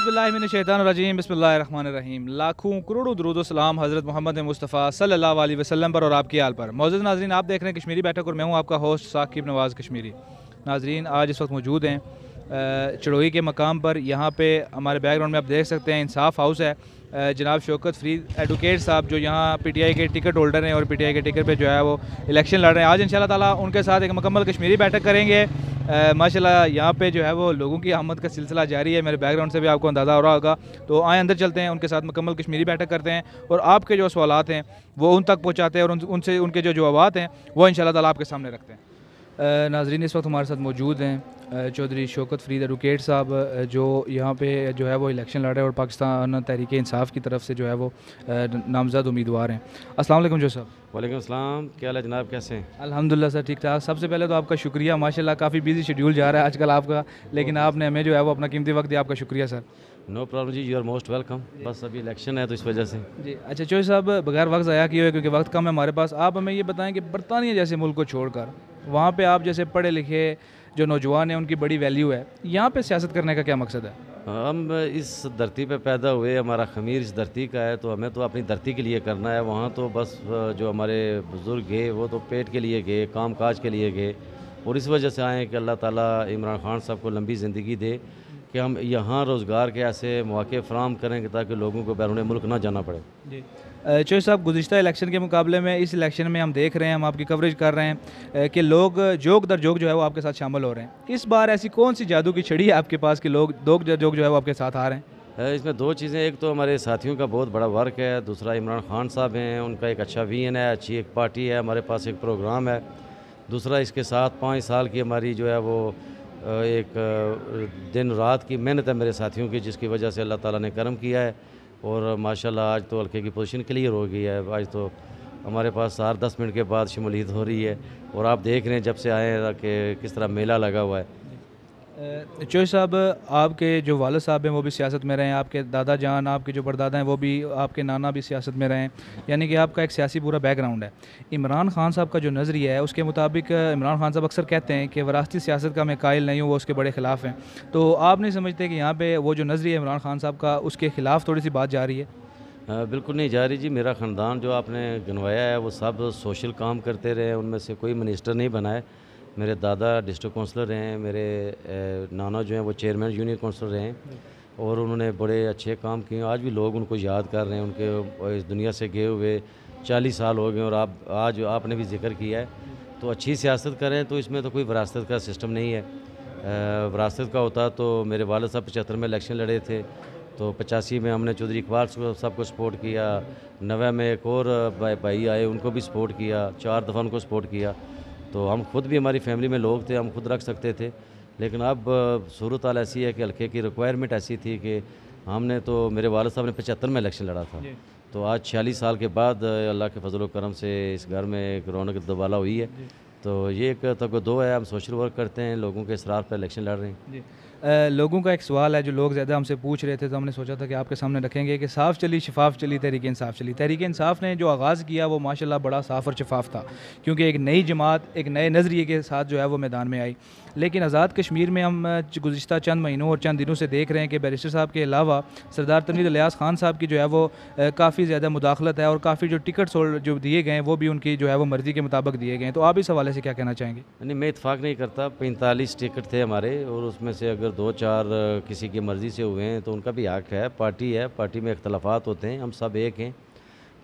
अज़बिल्लाशैतरजीम बसमीम लाखों करोड़ों दरुद सलाम हज़रत मोहम्मद मुस्तफ़ा सल्ला वसलम पर और आपकी आल पर मौजूद नाजरन आप देख रहे हैं कश्मीरी बैठक और मैं हूँ आपका होस्ट साकिब नवाज़ कश्मीरी नाजरीन आज इस वक्त मौजूद हैं चढ़ोई के मकाम पर यहाँ पे हमारे बैकग्राउंड में आप देख सकते हैं इंसाफ हाउस है जनाब शौकत फरीद एडवोकेट साहब जो यहाँ पीटीआई के टिकट होल्डर हैं और पीटीआई के टिकट पे जो है वो इलेक्शन लड़ रहे हैं आज इंशाल्लाह ताला उनके साथ एक मकम्मल कश्मीरी बैठक करेंगे माशाल्लाह यहाँ पे जो है वो लोगों की आमद का सिलसिला जारी है मेरे बैकग्राउंड से भी आपको अंदाज़ा हो रहा होगा तो आए अंदर चलते हैं उनके साथ मकम्मल कश्मीरी बैठक करते हैं और आपके जो सवालत हैं वो उन तक पहुँचाते हैं और उनसे उनके जो जवाब हैं वो इन शाला आपके सामने रखते हैं नाजरीन इस वक्त हमारे साथ मौजूद हैं चौधरी शौकत फरीद एडवोकेट साहब जो यहाँ पे जो है वो इलेक्शन लड़ रहे हैं और पाकिस्तान तहरीक इंसाफ की तरफ से जो है वो नामजद उम्मीदवार हैं अस्सलाम वालेकुम जो साहब वालेकुम अस्सलाम क्या है जनाब कैसे हैं अल्हम्दुलिल्लाह सर ठीक ठाक सबसे पहले तो आपका शुक्रिया माशाल्लाह काफ़ी बिजी शेड्यूल जा रहा है आजकल आपका लेकिन आपने हमें जो है वो अपना कीमती वक्त दिया आपका शुक्रिया sir no problem ji you are most welcome बस अभी इलेक्शन है तो इस वजह से जी अच्छा चोई साहब बगैर वक्त ज़ाया किए हुए क्योंकि वक्त कम है हमारे पास आप हमें ये बताएं कि बरतानिया जैसे मुल्क को छोड़कर वहाँ पे आप जैसे पढ़े लिखे जो नौजवान हैं उनकी बड़ी वैल्यू है यहाँ पे सियासत करने का क्या मकसद है हम इस धरती पे पैदा हुए हमारा खमीर इस धरती का है तो हमें तो अपनी धरती के लिए करना है वहाँ तो बस जो हमारे बुज़ुर्ग गए वो तो पेट के लिए गए काम काज के लिए गए और इस वजह से आए कि अल्लाह ताला इमरान खान साहब को लंबी ज़िंदगी दे कि हम यहाँ रोज़गार के ऐसे मौके फ्राहम करेंगे ताकि लोगों को बैरून मुल्क ना जाना पड़े जी चोई साहब गुज्त इलेक्शन के मुकाबले में इस इलेक्शन में हम देख रहे हैं हम आपकी कवरेज कर रहे हैं कि लोग जोग दर जोग जो है वो आपके साथ शामिल हो रहे हैं इस बार ऐसी कौन सी जादू की छड़ी है आपके पास कि लोग जोक दर जोग जो है वो आपके साथ आ रहे हैं इसमें दो चीज़ें एक तो हमारे साथियों का बहुत बड़ा वर्क है दूसरा इमरान खान साहब हैं उनका एक अच्छा वीन है अच्छी एक पार्टी है हमारे पास एक प्रोग्राम है दूसरा इसके साथ पाँच साल की हमारी जो है वो एक दिन रात की मेहनत है मेरे साथियों की जिसकी वजह से अल्लाह ताला ने करम किया है और माशाल्लाह आज तो हल्के की पोजीशन क्लियर हो गई है आज तो हमारे पास सार दस मिनट के बाद शमूलियत हो रही है और आप देख रहे हैं जब से आए हैं कि किस तरह मेला लगा हुआ है चोई साहब आपके जो वाल साहब हैं वो भी सियासत में रहे हैं आपके दादा जान आपके जो परदादा हैं वो भी आपके नाना भी सियासत में रहे हैं यानी कि आपका एक सियासी पूरा बैकग्राउंड है इमरान खान साहब का जो नज़रिया है उसके मुताबिक इमरान खान साहब अक्सर कहते हैं कि वरासती सियासत का मैं कायल नहीं हूँ वो उसके बड़े ख़िलाफ़ हैं तो आप नहीं समझते कि यहाँ पर वो जो नज़रिया इमरान खान साहब का उसके ख़िलाफ़ थोड़ी सी बात जा रही है बिल्कुल नहीं जा रही जी मेरा ख़ानदान जो आपने गनवाया है वो सब सोशल काम करते रहे उनमें से कोई मिनिस्टर नहीं बनाए मेरे दादा डिस्ट्रिक्ट काउंसलर रहे हैं मेरे नाना जो हैं वो चेयरमैन यूनियन काउंसलर रहे हैं और उन्होंने बड़े अच्छे काम किए आज भी लोग उनको याद कर रहे हैं उनके इस दुनिया से गए हुए चालीस साल हो गए और आप आज आपने भी जिक्र किया है तो अच्छी सियासत करें तो इसमें तो कोई विरासत का सिस्टम नहीं है विरासत का होता तो मेरे वाल साहब पचहत्तर में इलेक्शन लड़े थे तो पचासी में हमने चौधरी इकबाल साहब को सपोर्ट किया नवे में एक और भाई आए उनको भी सपोर्ट किया चार दफ़ा उनको सपोर्ट किया तो हम खुद भी हमारी फैमिली में लोग थे हम खुद रख सकते थे लेकिन अब सूरत हाल ऐसी है कि हल्के की रिक्वायरमेंट ऐसी थी कि हमने तो मेरे वाल साहब ने पचहत्तर में इलेक्शन लड़ा था तो आज छियालीस साल के बाद अल्लाह के फजल करम से इस घर में एक रौनक दबाला हुई है तो ये एक तब दो है हम सोशल वर्क करते हैं लोगों के इसरार पर इलेक्शन लड़ रहे हैं लोगों का एक सवाल है जो लोग ज़्यादा हमसे पूछ रहे थे तो हमने सोचा था कि आपके सामने रखेंगे कि साफ़ चली शफाफ चली तहरीक इंसाफ चली तहरीक इंसाफ ने जो आगाज़ किया वो माशाल्लाह बड़ा साफ़ और शफाफ था क्योंकि एक नई जमात एक नए नज़रिए के साथ जो है वो मैदान में आई लेकिन आज़ाद कश्मीर में हम गुज्त चंद महीनों और चंद दिनों से देख रहे हैं कि बैरिस्टर साहब के अलावा सरदार तमीर अलियास खान साहब की जो है वो काफ़ी ज़्यादा मुदाखलत है और काफ़ी जो टिकट्स होल्ड जो दिए गए हैं वो भी उनकी जो है वो मर्ज़ी के मुताबिक दिए गए हैं तो आप इस हवाले से क्या कहना चाहेंगे नहीं मैं इतफाक़ नहीं करता पैंतालीस टिकट थे हमारे और उसमें से अगर दो चार किसी की मर्ज़ी से हुए हैं तो उनका भी हक है पार्टी है पार्टी में अख्तलाफात होते हैं हम सब एक हैं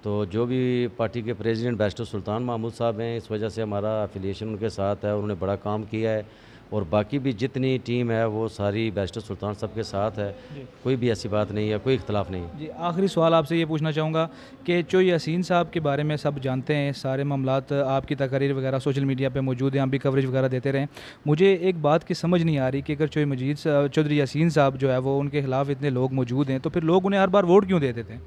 तो जो भी पार्टी के प्रेसिडेंट बैरिस्टर सुल्तान महमूद साहब हैं इस वजह से हमारा एफिलिएशन उनके साथ है उन्होंने बड़ा काम किया है और बाकी भी जितनी टीम है वो सारी बेस्ट सुल्तान सब के साथ है कोई भी ऐसी बात नहीं है कोई इख्तलाफ नहीं जी आखिरी सवाल आपसे ये पूछना चाहूँगा कि चो यासीन साहब के बारे में सब जानते हैं सारे मामला आपकी तकरीर वगैरह सोशल मीडिया पर मौजूद हैं आप भी कवरेज वगैरह देते रहें मुझे एक बात की समझ नहीं आ रही कि अगर चोई मजीद चौधरी यासीन साहब जो है वो उनके खिलाफ इतने लोग मौजूद हैं तो फिर लोग उन्हें हर बार वोट क्यों दे देते हैं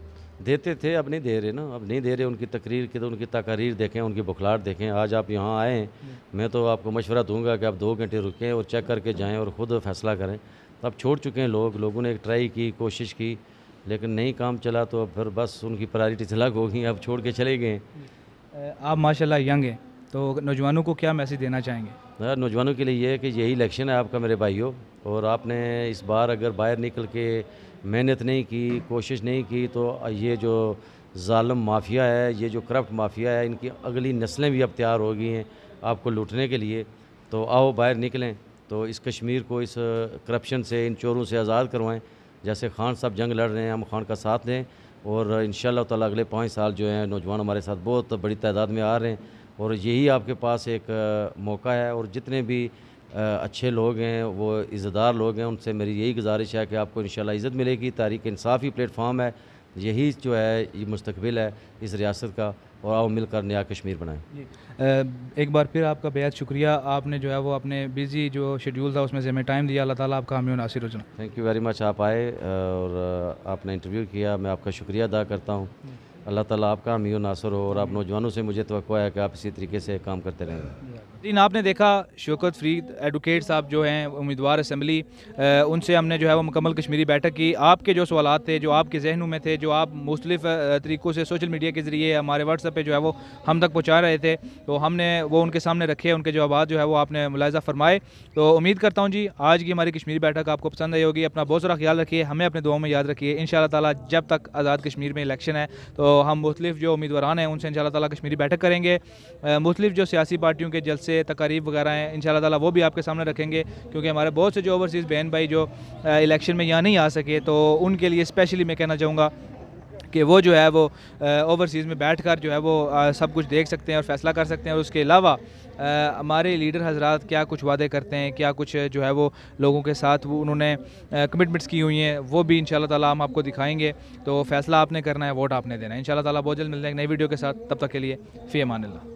देते थे अब नहीं दे रहे ना अब नहीं दे रहे उनकी तकरीर की तो उनकी तकरीर देखें उनकी बुखलाट देखें आज आप यहाँ आएँ हम्म। मैं तो आपको मशवरा दूंगा कि आप दो घंटे रुकें और चेक करके जाएँ और ख़ुद फैसला करें तो अब छोड़ चुके हैं लोग लोगों ने एक ट्राई की कोशिश की लेकिन नहीं काम चला तो अब फिर बस उनकी प्रायरिटी अलग हो गई अब छोड़ के चले गए हम्म। आप माशाला यंग हैं तो नौजवानों को क्या मैसेज देना चाहेंगे नौजवानों के लिए ये है कि यही इलेक्शन है आपका मेरे भाइयों और आपने इस बार अगर बाहर निकल के मेहनत नहीं की कोशिश नहीं की तो ये जो ालम माफिया है ये जो करप्ट माफिया है इनकी अगली नस्लें भी अब तैयार हो गई हैं आपको लूटने के लिए तो आओ बाहर निकलें तो इस कश्मीर को इस करप्शन से इन चोरों से आज़ाद करवाएं जैसे खान साहब जंग लड़ रहे हैं हम खान का साथ दें और इन ताला अगले पाँच साल जो है नौजवान हमारे साथ बहुत बड़ी तादाद में आ रहे हैं और यही आपके पास एक मौका है और जितने भी अच्छे लोग हैं वो इज़्ज़दार लोग हैं उनसे मेरी यही गुजारिश है कि आपको इन इज़्ज़त मिलेगी तारीख इंसाफ ही प्लेटफॉर्म है यही जो है ये मुस्तबिल है इस रियासत का और आओ मिलकर नया कश्मीर बनाएं एक बार फिर आपका बेहद शुक्रिया आपने जो है वो अपने बिजी जो शेड्यूल था उसमें से हमें टाइम दिया अल्लाह ताला आपका हमें नासिर हो थैंक यू वेरी मच आप आए और आपने इंटरव्यू किया मैं आपका शुक्रिया अदा करता हूँ अल्लाह ताला आपका हमी नासर हो और आप नौजवानों से मुझे तो है कि आप इसी तरीके से काम करते रहेंगे जी आपने देखा शोकत फरीद एडवोकेट साहब जो हैं उम्मीदवार असम्बली उनसे हमने जो है वो मुकम्मल कश्मीरी बैठक की आपके जो सवाल थे जो आपके जहनों में थे जो आप मुख्तफ तरीक़ों से सोशल मीडिया के ज़रिए हमारे व्हाट्सएप पे जो है वो हम तक पहुँचा रहे थे तो हमने वो उनके सामने रखे उनके जवाब जो है वो आपने मुलायजा फरमाए तो उम्मीद करता हूँ जी आज की हमारी कश्मीरी बैठक आपको पसंद आई होगी अपना बहुत सारा ख्याल रखिए हमें अपने दुआओं में याद रखिए इन ताला जब तक आज़ाद कश्मीर में इलेक्शन है तो हम मुख्तलिफ जो उम्मीदवार हैं उनसे इन ताला कश्मीरी बैठक करेंगे मुख्तु जो सियासी पार्टियों के जलसे से तकारीब वगैरह हैं इन शाला वो भी आपके सामने रखेंगे क्योंकि हमारे बहुत से जो ओवरसीज़ बहन भाई जो इलेक्शन में यहाँ नहीं आ सके तो उनके लिए स्पेशली मैं कहना चाहूँगा कि वो जो है वो ओवरसीज़ में बैठ कर जो है वो आ, सब कुछ देख सकते हैं और फ़ैसला कर सकते हैं और उसके अलावा हमारे लीडर हजरात क्या कुछ वादे करते हैं क्या कुछ जो है वो लोगों के साथ वो उन्होंने कमिटमेंट्स की हुई हैं वो भी इन ताला हम आपको दिखाएंगे तो फ़ैसला आपने करना है वोट आपने देना है इन ताला बहुत जल्द मिलते हैं एक नई वीडियो के साथ तब तक के लिए फ़ी अमान